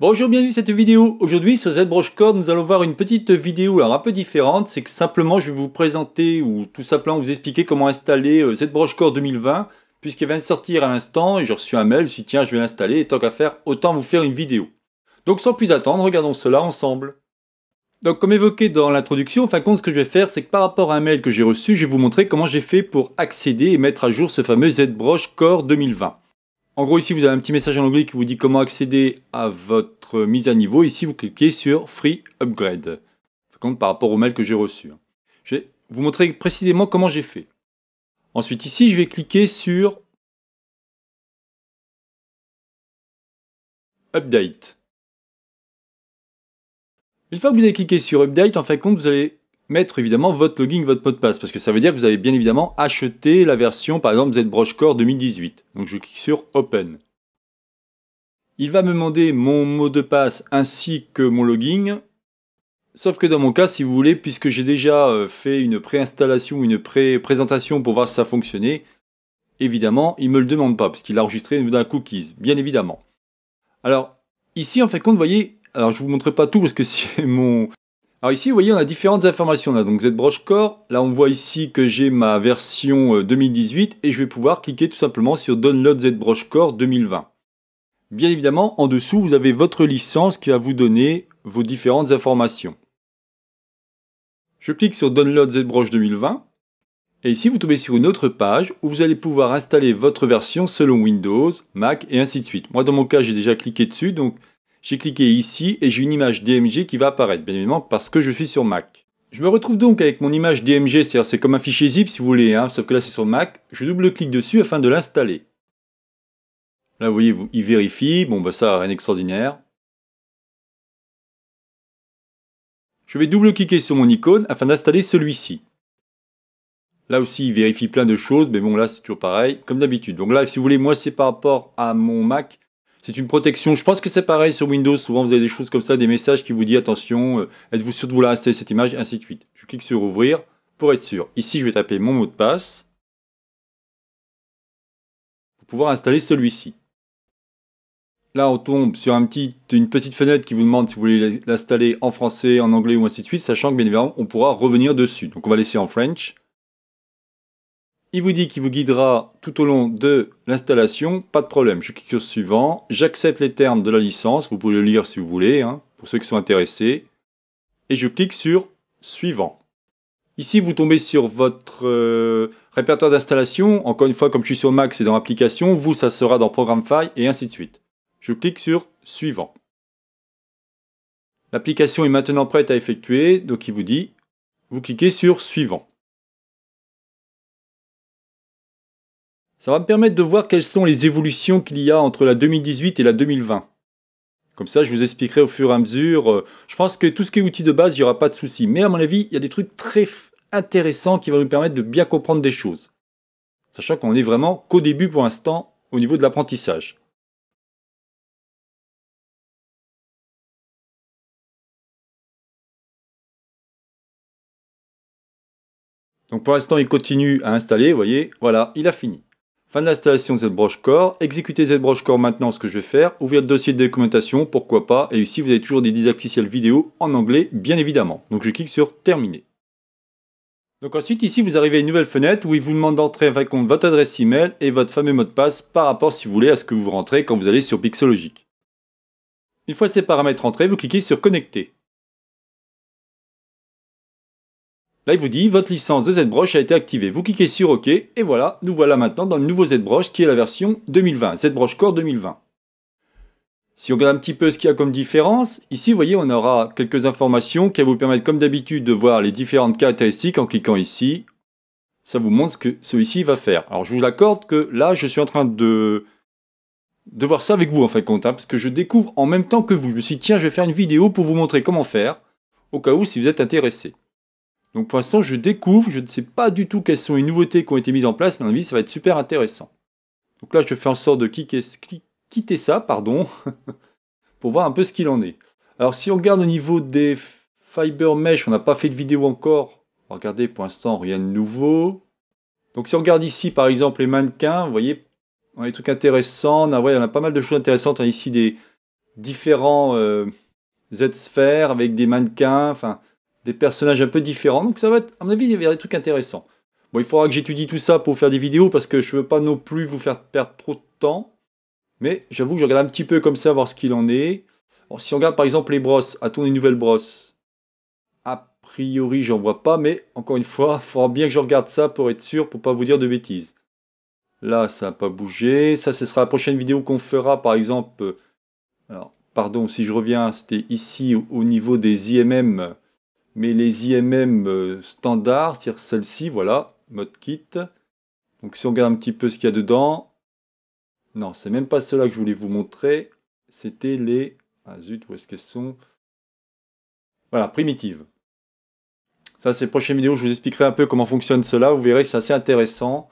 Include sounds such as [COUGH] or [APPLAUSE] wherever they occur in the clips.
Bonjour, bienvenue dans cette vidéo. Aujourd'hui sur Core, nous allons voir une petite vidéo alors un peu différente. C'est que simplement je vais vous présenter ou tout simplement vous expliquer comment installer Core 2020 puisqu'il vient de sortir à l'instant et j'ai reçu un mail, je me suis dit tiens je vais l'installer et tant qu'à faire, autant vous faire une vidéo. Donc sans plus attendre, regardons cela ensemble. Donc comme évoqué dans l'introduction, en fin de compte ce que je vais faire c'est que par rapport à un mail que j'ai reçu, je vais vous montrer comment j'ai fait pour accéder et mettre à jour ce fameux Core 2020. En gros, ici, vous avez un petit message en anglais qui vous dit comment accéder à votre mise à niveau. Ici, vous cliquez sur Free Upgrade, par rapport au mail que j'ai reçu. Je vais vous montrer précisément comment j'ai fait. Ensuite, ici, je vais cliquer sur Update. Une fois que vous avez cliqué sur Update, en fin de compte, vous allez mettre évidemment votre login, votre mot de passe, parce que ça veut dire que vous avez bien évidemment acheté la version, par exemple ZBrush Core 2018. Donc je clique sur Open. Il va me demander mon mot de passe ainsi que mon login. Sauf que dans mon cas, si vous voulez, puisque j'ai déjà euh, fait une pré-installation préinstallation, une pré-présentation pour voir si ça fonctionnait, évidemment, il ne me le demande pas, qu'il a enregistré d'un cookies, bien évidemment. Alors, ici, en fait, compte, vous voyez, alors je ne vous montrerai pas tout, parce que [LAUGHS] c'est mon, alors ici, vous voyez, on a différentes informations. a Donc ZBrush Core, là on voit ici que j'ai ma version 2018 euh, et je vais pouvoir cliquer tout simplement sur Download ZBrush Core 2020. Bien évidemment, en dessous, vous avez votre licence qui va vous donner vos différentes informations. Je clique sur Download ZBrush 2020. Et ici, vous tombez sur une autre page où vous allez pouvoir installer votre version selon Windows, Mac et ainsi de suite. Moi, dans mon cas, j'ai déjà cliqué dessus, donc j'ai cliqué ici et j'ai une image DMG qui va apparaître, bien évidemment, parce que je suis sur Mac. Je me retrouve donc avec mon image DMG, c'est-à-dire c'est comme un fichier zip si vous voulez, hein, sauf que là c'est sur Mac. Je double-clique dessus afin de l'installer. Là vous voyez, il vérifie, bon bah ça rien d'extraordinaire. Je vais double-cliquer sur mon icône afin d'installer celui-ci. Là aussi, il vérifie plein de choses, mais bon, là, c'est toujours pareil, comme d'habitude. Donc là, si vous voulez, moi, c'est par rapport à mon Mac, c'est une protection. Je pense que c'est pareil sur Windows. Souvent, vous avez des choses comme ça, des messages qui vous disent attention, euh, êtes-vous sûr de vouloir installer cette image, ainsi de suite. Je clique sur ouvrir pour être sûr. Ici, je vais taper mon mot de passe pour pouvoir installer celui-ci. Là, on tombe sur une petite fenêtre qui vous demande si vous voulez l'installer en français, en anglais ou ainsi de suite, sachant que bien évidemment, on pourra revenir dessus. Donc, on va laisser en French. Il vous dit qu'il vous guidera tout au long de l'installation, pas de problème. Je clique sur suivant, j'accepte les termes de la licence, vous pouvez le lire si vous voulez, hein, pour ceux qui sont intéressés. Et je clique sur suivant. Ici, vous tombez sur votre euh, répertoire d'installation. Encore une fois, comme je suis sur Mac, c'est dans application. Vous, ça sera dans programme file et ainsi de suite. Je clique sur suivant. L'application est maintenant prête à effectuer, donc il vous dit, vous cliquez sur suivant. Ça va me permettre de voir quelles sont les évolutions qu'il y a entre la 2018 et la 2020. Comme ça, je vous expliquerai au fur et à mesure. Euh, je pense que tout ce qui est outil de base, il n'y aura pas de souci. Mais à mon avis, il y a des trucs très intéressants qui vont nous permettre de bien comprendre des choses. Sachant qu'on est vraiment qu'au début pour l'instant au niveau de l'apprentissage. Donc pour l'instant, il continue à installer, vous voyez, voilà, il a fini. Fin de l'installation ZBrush Core, exécuter ZBrush Core maintenant ce que je vais faire, ouvrir le dossier de documentation, pourquoi pas, et ici vous avez toujours des didacticiels vidéo en anglais bien évidemment. Donc je clique sur terminer. Donc ensuite ici vous arrivez à une nouvelle fenêtre où il vous demande d'entrer avec votre adresse email et votre fameux mot de passe par rapport si vous voulez à ce que vous rentrez quand vous allez sur Pixologic. Une fois ces paramètres entrés, vous cliquez sur connecter. Là, il vous dit votre licence de ZBrush a été activée. Vous cliquez sur OK et voilà, nous voilà maintenant dans le nouveau ZBrush qui est la version 2020, ZBrush Core 2020. Si on regarde un petit peu ce qu'il y a comme différence, ici vous voyez on aura quelques informations qui vous permettre, comme d'habitude de voir les différentes caractéristiques en cliquant ici. Ça vous montre ce que celui-ci va faire. Alors je vous l'accorde que là je suis en train de, de voir ça avec vous en fait, comptable, hein, parce que je découvre en même temps que vous. Je me suis dit tiens je vais faire une vidéo pour vous montrer comment faire, au cas où si vous êtes intéressé. Donc pour l'instant, je découvre, je ne sais pas du tout quelles sont les nouveautés qui ont été mises en place, mais à mon avis, ça va être super intéressant. Donc là, je fais en sorte de quitter ça, pardon, [LAUGHS] pour voir un peu ce qu'il en est. Alors si on regarde au niveau des fiber mesh, on n'a pas fait de vidéo encore. Regardez, pour l'instant, rien de nouveau. Donc si on regarde ici, par exemple, les mannequins, vous voyez, on a des trucs intéressants. On a, a pas mal de choses intéressantes. On a ici des différents euh, Z-sphères avec des mannequins, enfin des personnages un peu différents. Donc ça va être, à mon avis, il y a des trucs intéressants. Bon, il faudra que j'étudie tout ça pour faire des vidéos parce que je ne veux pas non plus vous faire perdre trop de temps. Mais j'avoue que je regarde un petit peu comme ça, voir ce qu'il en est. Alors si on regarde par exemple les brosses, à tourner une nouvelle brosse, a priori j'en vois pas, mais encore une fois, il [LAUGHS] faudra bien que je regarde ça pour être sûr, pour ne pas vous dire de bêtises. Là, ça n'a pas bougé. Ça, ce sera la prochaine vidéo qu'on fera, par exemple. Euh, alors, pardon, si je reviens, c'était ici au niveau des IMM mais les IMM euh, standards, c'est-à-dire celle-ci, voilà, mode kit. Donc si on regarde un petit peu ce qu'il y a dedans, non, c'est même pas cela que je voulais vous montrer, c'était les, ah zut, où est-ce qu'elles sont Voilà, primitives. Ça, c'est prochaine vidéo, je vous expliquerai un peu comment fonctionne cela, vous verrez, c'est assez intéressant.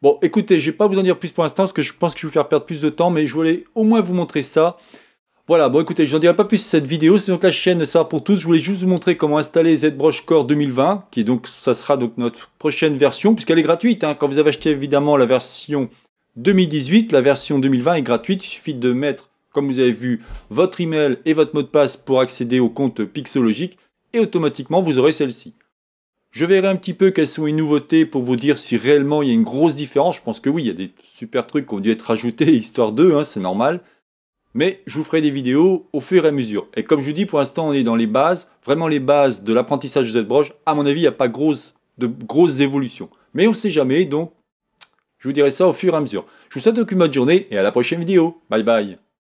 Bon, écoutez, je ne vais pas vous en dire plus pour l'instant, parce que je pense que je vais vous faire perdre plus de temps, mais je voulais au moins vous montrer ça. Voilà, bon écoutez, je n'en dirai pas plus cette vidéo, c'est donc la chaîne Savoir pour tous. Je voulais juste vous montrer comment installer ZBrush Core 2020, qui donc, ça sera donc notre prochaine version, puisqu'elle est gratuite. Hein. Quand vous avez acheté évidemment la version 2018, la version 2020 est gratuite. Il suffit de mettre, comme vous avez vu, votre email et votre mot de passe pour accéder au compte Pixologique, et automatiquement vous aurez celle-ci. Je verrai un petit peu quelles sont les nouveautés pour vous dire si réellement il y a une grosse différence. Je pense que oui, il y a des super trucs qui ont dû être ajoutés, histoire d'eux, hein, c'est normal. Mais je vous ferai des vidéos au fur et à mesure. Et comme je vous dis, pour l'instant, on est dans les bases, vraiment les bases de l'apprentissage de cette broche. À mon avis, il n'y a pas de grosses évolutions. Mais on ne sait jamais, donc je vous dirai ça au fur et à mesure. Je vous souhaite une bonne journée et à la prochaine vidéo. Bye bye